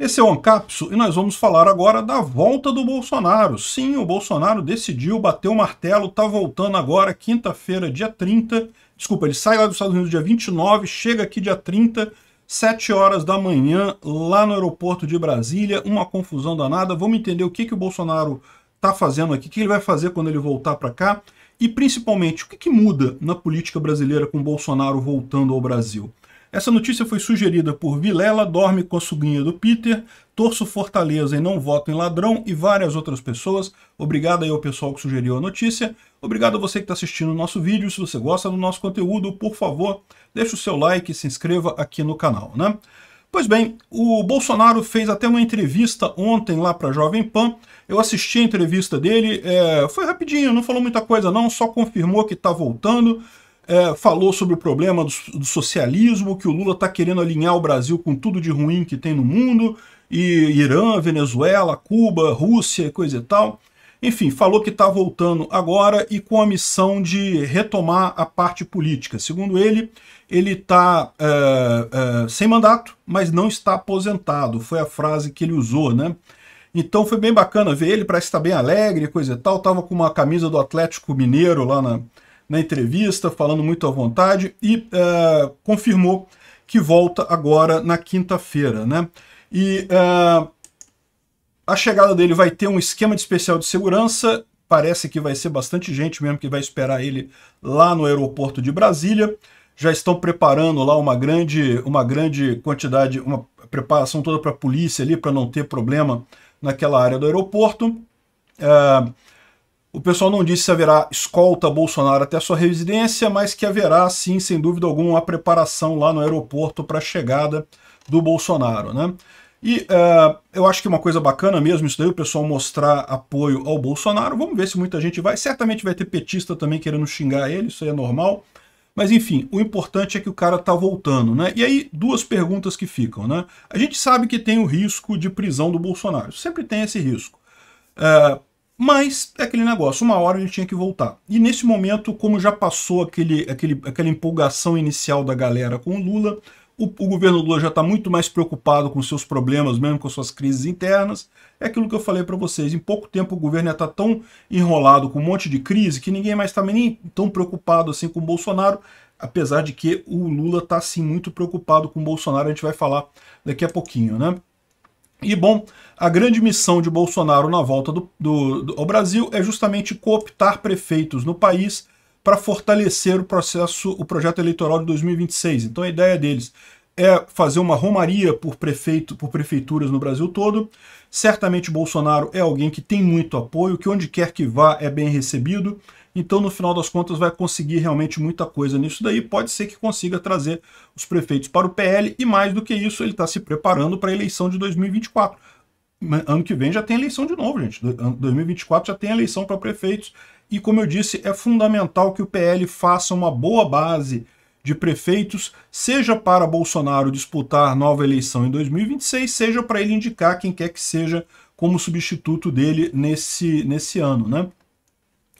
Esse é o Ancapso e nós vamos falar agora da volta do Bolsonaro. Sim, o Bolsonaro decidiu, bateu o martelo, tá voltando agora, quinta-feira, dia 30. Desculpa, ele sai lá dos Estados Unidos dia 29, chega aqui dia 30, 7 horas da manhã, lá no aeroporto de Brasília, uma confusão danada. Vamos entender o que, que o Bolsonaro tá fazendo aqui, o que ele vai fazer quando ele voltar para cá e, principalmente, o que, que muda na política brasileira com o Bolsonaro voltando ao Brasil. Essa notícia foi sugerida por Vilela, dorme com a sobrinha do Peter, torço Fortaleza e não voto em ladrão e várias outras pessoas. Obrigado aí ao pessoal que sugeriu a notícia. Obrigado a você que está assistindo o nosso vídeo. Se você gosta do nosso conteúdo, por favor, deixe o seu like e se inscreva aqui no canal, né? Pois bem, o Bolsonaro fez até uma entrevista ontem lá para a Jovem Pan. Eu assisti a entrevista dele, é, foi rapidinho, não falou muita coisa não, só confirmou que está voltando, é, falou sobre o problema do, do socialismo, que o Lula está querendo alinhar o Brasil com tudo de ruim que tem no mundo, e Irã, Venezuela, Cuba, Rússia, coisa e tal. Enfim, falou que está voltando agora e com a missão de retomar a parte política. Segundo ele, ele está é, é, sem mandato, mas não está aposentado. Foi a frase que ele usou, né? Então foi bem bacana ver ele, parece que está bem alegre, coisa e tal. Tava com uma camisa do Atlético Mineiro lá na, na entrevista, falando muito à vontade, e uh, confirmou que volta agora na quinta-feira. Né? E uh, a chegada dele vai ter um esquema de especial de segurança, parece que vai ser bastante gente mesmo que vai esperar ele lá no aeroporto de Brasília. Já estão preparando lá uma grande, uma grande quantidade, uma preparação toda para a polícia ali, para não ter problema naquela área do aeroporto. Uh, o pessoal não disse se haverá escolta Bolsonaro até sua residência, mas que haverá, sim, sem dúvida alguma, a preparação lá no aeroporto para a chegada do Bolsonaro. Né? E uh, eu acho que uma coisa bacana mesmo isso daí, o pessoal mostrar apoio ao Bolsonaro. Vamos ver se muita gente vai. Certamente vai ter petista também querendo xingar ele, isso aí é normal. Mas enfim, o importante é que o cara tá voltando, né? E aí, duas perguntas que ficam, né? A gente sabe que tem o risco de prisão do Bolsonaro. Sempre tem esse risco. Uh, mas é aquele negócio, uma hora ele tinha que voltar. E nesse momento, como já passou aquele, aquele, aquela empolgação inicial da galera com o Lula, o, o governo Lula já está muito mais preocupado com seus problemas, mesmo com suas crises internas. É aquilo que eu falei para vocês, em pouco tempo o governo já está tão enrolado com um monte de crise que ninguém mais está nem tão preocupado assim com o Bolsonaro, apesar de que o Lula está sim muito preocupado com o Bolsonaro, a gente vai falar daqui a pouquinho, né? E, bom, a grande missão de Bolsonaro na volta do, do, do, ao Brasil é justamente cooptar prefeitos no país para fortalecer o processo, o projeto eleitoral de 2026. Então a ideia deles é fazer uma romaria por prefeito, por prefeituras no Brasil todo. Certamente Bolsonaro é alguém que tem muito apoio, que onde quer que vá é bem recebido. Então, no final das contas, vai conseguir realmente muita coisa nisso daí. Pode ser que consiga trazer os prefeitos para o PL e, mais do que isso, ele está se preparando para a eleição de 2024. Ano que vem já tem eleição de novo, gente. 2024 já tem eleição para prefeitos. E, como eu disse, é fundamental que o PL faça uma boa base de prefeitos, seja para Bolsonaro disputar nova eleição em 2026, seja para ele indicar quem quer que seja como substituto dele nesse, nesse ano, né?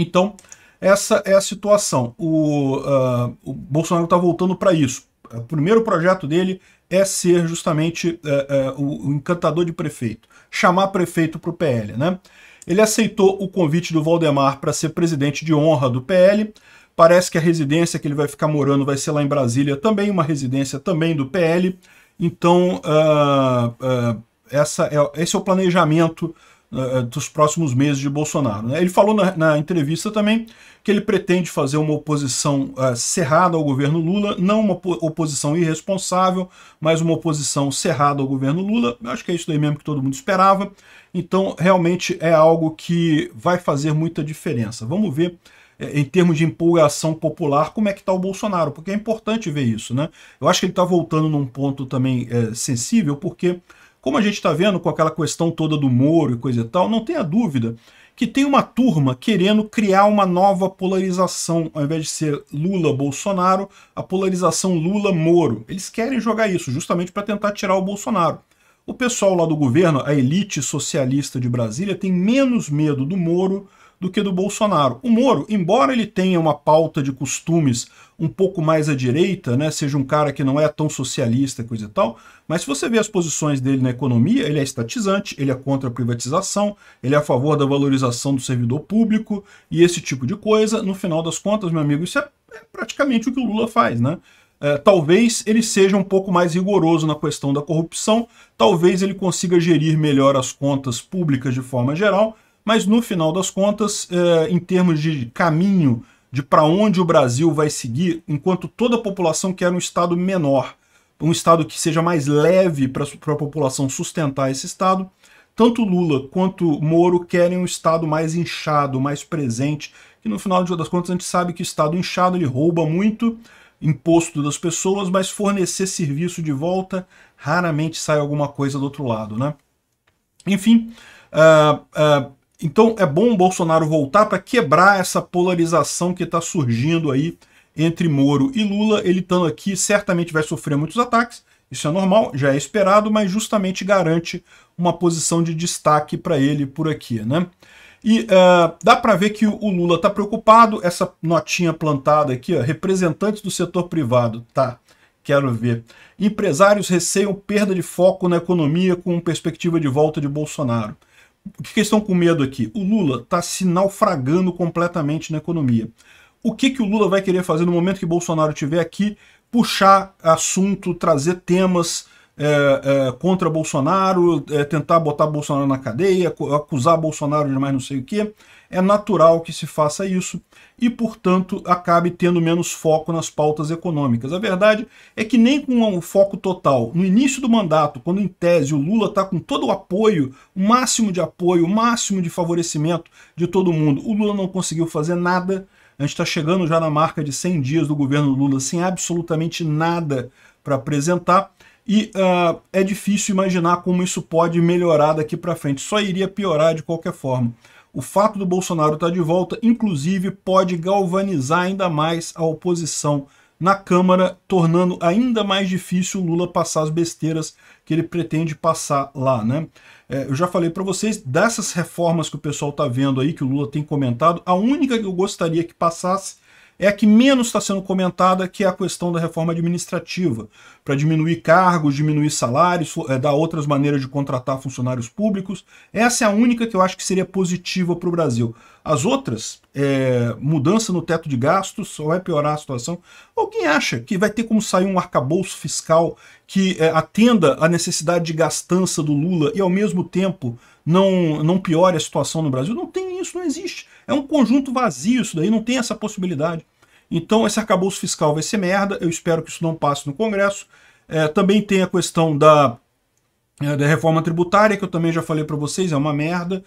Então, essa é a situação. O, uh, o Bolsonaro está voltando para isso. O primeiro projeto dele é ser justamente uh, uh, o, encantador de prefeito, chamar prefeito para o PL. Né? Ele aceitou o convite do Valdemar para ser presidente de honra do PL. Parece que a residência que ele vai ficar morando vai ser lá em Brasília, também uma residência também do PL. Então, ah, ah, essa é, esse é o planejamento eh, dos próximos meses de Bolsonaro. Né? Ele falou na, na, entrevista também que ele pretende fazer uma oposição uh, cerrada ao governo Lula, não uma oposição irresponsável, mas uma oposição cerrada ao governo Lula. Eu acho que é isso mesmo que todo mundo esperava. Então, realmente é algo que vai fazer muita diferença. Vamos ver eh, em termos de empolgação popular, como é que está o Bolsonaro, porque é importante ver isso. Né? Eu acho que ele está voltando num ponto também é, sensível, porque como a gente está vendo com aquela questão toda do Moro e coisa e tal, não tenha dúvida que tem uma turma querendo criar uma nova polarização, ao invés de ser Lula-Bolsonaro, a polarização Lula-Moro. Eles querem jogar isso justamente para tentar tirar o Bolsonaro. O pessoal lá do governo, a elite socialista de Brasília, tem menos medo do Moro do que do Bolsonaro. O Moro, embora ele tenha uma pauta de costumes um pouco mais à direita, né, seja um cara que não é tão socialista, coisa e tal, mas se você vê as posições dele na economia, ele é estatizante, ele é contra a privatização, ele é a favor da valorização do servidor público e esse tipo de coisa. No final das contas, meu amigo, isso é, é praticamente o que o Lula faz, né? É, talvez ele seja um pouco mais rigoroso na questão da corrupção, talvez ele consiga gerir melhor as contas públicas de forma geral, mas no final das contas, é, em termos de caminho, de para onde o Brasil vai seguir, enquanto toda a população quer um Estado menor, um Estado que seja mais leve para a população sustentar esse Estado, tanto Lula quanto Moro querem um Estado mais inchado, mais presente, que no final das contas a gente sabe que o Estado inchado ele rouba muito imposto das pessoas, mas fornecer serviço de volta raramente sai alguma coisa do outro lado, né? Enfim, uh, uh, então é bom o Bolsonaro voltar para quebrar essa polarização que está surgindo aí entre Moro e Lula. Ele estando aqui certamente vai sofrer muitos ataques, isso é normal, já é esperado, mas justamente garante uma posição de destaque para ele por aqui, né? E uh, dá para ver que o Lula está preocupado, essa notinha plantada aqui, ó, representantes do setor privado, tá? Quero ver. Empresários receiam perda de foco na economia com perspectiva de volta de Bolsonaro. O que, que eles estão com medo aqui? O Lula está se naufragando completamente na economia. O que, que o Lula vai querer fazer no momento que Bolsonaro estiver aqui? Puxar assunto, trazer temas é, é, contra Bolsonaro, é, tentar botar Bolsonaro na cadeia, acusar Bolsonaro de mais não sei o que. É natural que se faça isso e, portanto, acabe tendo menos foco nas pautas econômicas. A verdade é que nem com o foco total, no início do mandato, quando em tese o Lula está com todo o apoio, o máximo de apoio, o máximo de favorecimento de todo mundo, o Lula não conseguiu fazer nada. A gente está chegando já na marca de 100 dias do governo Lula sem absolutamente nada para apresentar. E uh, é difícil imaginar como isso pode melhorar daqui para frente. Só iria piorar de qualquer forma. O fato do Bolsonaro estar tá de volta, inclusive, pode galvanizar ainda mais a oposição na Câmara, tornando ainda mais difícil o Lula passar as besteiras que ele pretende passar lá. Né? É, eu já falei para vocês dessas reformas que o pessoal está vendo aí, que o Lula tem comentado, a única que eu gostaria que passasse é a que menos está sendo comentada, que é a questão da reforma administrativa, para diminuir cargos, diminuir salários, é, dar outras maneiras de contratar funcionários públicos. Essa é a única que eu acho que seria positiva para o Brasil. As outras, é, mudança no teto de gastos, só vai piorar a situação. Alguém acha que vai ter como sair um arcabouço fiscal que é, atenda à necessidade de gastança do Lula e, ao mesmo tempo, não, não piore a situação no Brasil? Não tem isso, não existe. É um conjunto vazio isso daí, não tem essa possibilidade. Então esse arcabouço fiscal vai ser merda, eu espero que isso não passe no Congresso. É, também tem a questão da, é, da reforma tributária, que eu também já falei para vocês, é uma merda.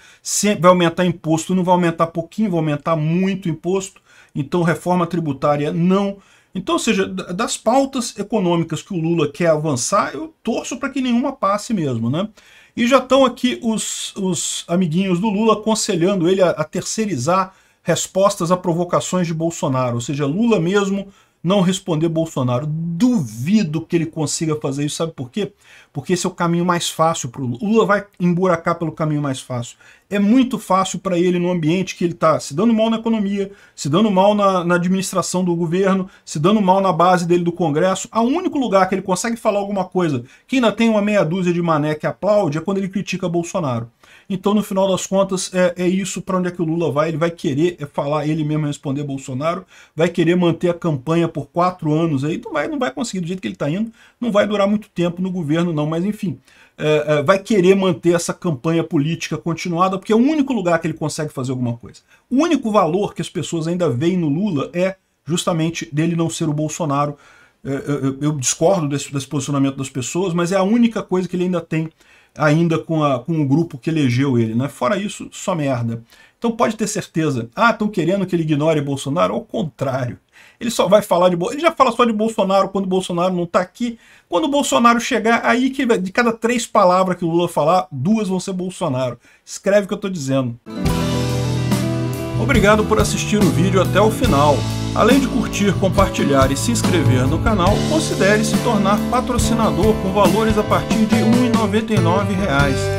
vai aumentar imposto, não vai aumentar pouquinho, vai aumentar muito imposto. Então reforma tributária não... Então, ou seja, das pautas econômicas que o Lula quer avançar, eu torço para que nenhuma passe mesmo, né? E já estão aqui os, os amiguinhos do Lula aconselhando ele a, a terceirizar respostas a provocações de Bolsonaro. Ou seja, Lula mesmo não responder Bolsonaro. Duvido que ele consiga fazer isso, sabe por quê? Porque esse é o caminho mais fácil para o Lula. Lula vai emburacar pelo caminho mais fácil é muito fácil para ele no ambiente que ele está se dando mal na economia, se dando mal na, na, administração do governo, se dando mal na base dele do Congresso. O único lugar que ele consegue falar alguma coisa que ainda tem uma meia dúzia de mané que aplaude é quando ele critica Bolsonaro. Então, no final das contas, é, é isso para onde é que o Lula vai. Ele vai querer é falar, ele mesmo responder Bolsonaro, vai querer manter a campanha por quatro anos aí. Não vai, não vai conseguir, do jeito que ele está indo, não vai durar muito tempo no governo, não. Mas, enfim, é, é, vai querer manter essa campanha política continuada, porque é o único lugar que ele consegue fazer alguma coisa. O único valor que as pessoas ainda veem no Lula é justamente dele não ser o Bolsonaro. É, eu, eu, discordo desse, desse, posicionamento das pessoas, mas é a única coisa que ele ainda tem ainda com, a, com o grupo que elegeu ele. Né? Fora isso, só merda. Então pode ter certeza. Ah, estão querendo que ele ignore Bolsonaro? Ao contrário. Ele só vai falar de Ele já fala só de Bolsonaro quando Bolsonaro não está aqui. Quando Bolsonaro chegar, aí que de cada três palavras que o Lula falar, duas vão ser Bolsonaro. Escreve o que eu estou dizendo. Obrigado por assistir o vídeo até o final. Além de curtir, compartilhar e se inscrever no canal, considere se tornar patrocinador com valores a partir de R$ 1,99